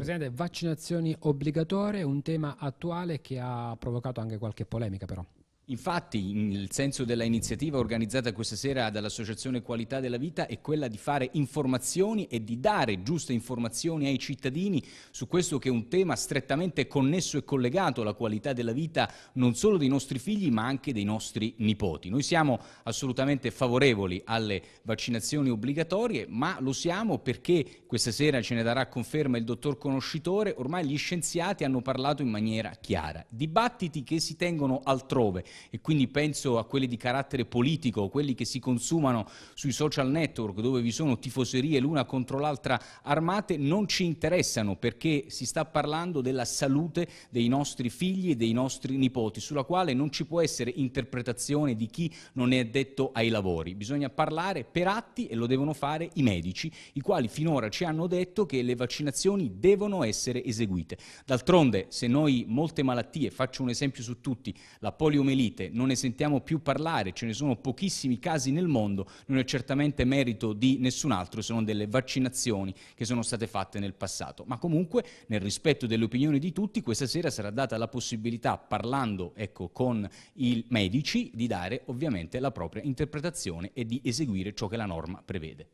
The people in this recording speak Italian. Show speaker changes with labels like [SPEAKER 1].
[SPEAKER 1] Presidente, vaccinazioni obbligatorie, un tema attuale che ha provocato anche qualche polemica però.
[SPEAKER 2] Infatti il senso della iniziativa organizzata questa sera dall'Associazione Qualità della Vita è quella di fare informazioni e di dare giuste informazioni ai cittadini su questo che è un tema strettamente connesso e collegato alla qualità della vita non solo dei nostri figli ma anche dei nostri nipoti. Noi siamo assolutamente favorevoli alle vaccinazioni obbligatorie ma lo siamo perché questa sera ce ne darà conferma il dottor Conoscitore, ormai gli scienziati hanno parlato in maniera chiara. Dibattiti che si tengono altrove e quindi penso a quelli di carattere politico, quelli che si consumano sui social network dove vi sono tifoserie l'una contro l'altra armate, non ci interessano perché si sta parlando della salute dei nostri figli e dei nostri nipoti, sulla quale non ci può essere interpretazione di chi non è addetto ai lavori. Bisogna parlare per atti e lo devono fare i medici, i quali finora ci hanno detto che le vaccinazioni devono essere eseguite. D'altronde, se noi molte malattie, faccio un esempio su tutti, la poliomelite, finite, non ne sentiamo più parlare, ce ne sono pochissimi casi nel mondo, non è certamente merito di nessun altro se non delle vaccinazioni che sono state fatte nel passato. Ma comunque, nel rispetto delle opinioni di tutti, questa sera sarà data la possibilità, parlando ecco, con i medici, di dare ovviamente la propria interpretazione e di eseguire ciò che la norma prevede.